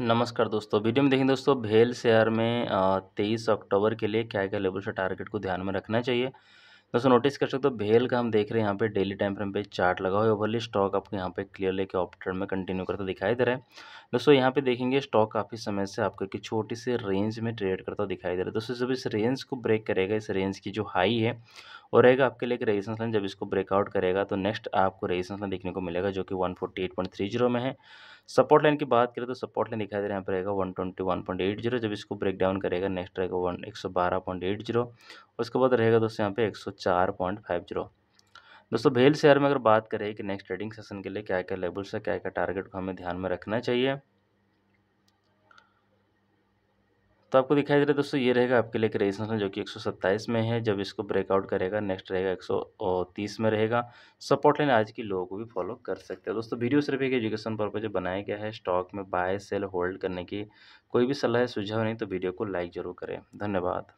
नमस्कार दोस्तों वीडियो में देखें दोस्तों भेल शेयर में तेईस अक्टूबर के लिए क्या क्या लेवल से टारगेट को ध्यान में रखना चाहिए दोस्तों नोटिस कर सकते हो भेल का हम देख रहे हैं यहाँ पे डेली टाइम फ्रेम पे चार्ट लगा हुआ है ओवरली स्टॉक आपको यहाँ पे क्लियर लेके ऑप में कंटिन्यू करता दिखाई दे रहा है दोस्तों यहाँ पे देखेंगे स्टॉक काफ़ी समय से आपको एक छोटी सी रेंज में ट्रेड करता दिखाई दे रहा है दोस्तों जब इस रेंज को ब्रेक करेगा इस रेंज की जो हाई है और रहेगा आपके लिए एक रेजिस्टेंस लाइन जब इसको ब्रेकआउट करेगा तो नेक्स्ट आपको रेजिस्टेंस लाइन देखने को मिलेगा जो कि वन में है सपोर्ट लाइन की बात करें तो सपोर्ट लाइन दिखाई दे रहा है यहाँ पर रहेगा one twenty one point eight zero जब इसको ब्रेक डाउन करेगा नेक्स्ट रहेगा वन एक सौ बारह पॉइंट एट जीरो उसके बाद रहेगा दोस्तों यहाँ पे एक सौ चार पॉइंट फाइव जीरो दोस्तों भेल शेयर में अगर बात करें कि नेक्स्ट ट्रेडिंग सेशन के लिए क्या क्या लेवल्स है क्या क्या टारगेट को हमें ध्यान में रखना चाहिए तो आपको दिखाई दे रहा है दोस्तों ये रहेगा आपके लिए रेजिस्टेंस जो कि 127 में है जब इसको ब्रेकआउट करेगा नेक्स्ट रहेगा 130 में रहेगा सपोर्ट लाइन आज की लोगों को भी फॉलो कर सकते हैं दोस्तों वीडियो सिर्फ एक एजुकेशन पर्पज बनाया गया है स्टॉक में बाय सेल होल्ड करने की कोई भी सलाह सुझाव नहीं तो वीडियो को लाइक जरूर करें धन्यवाद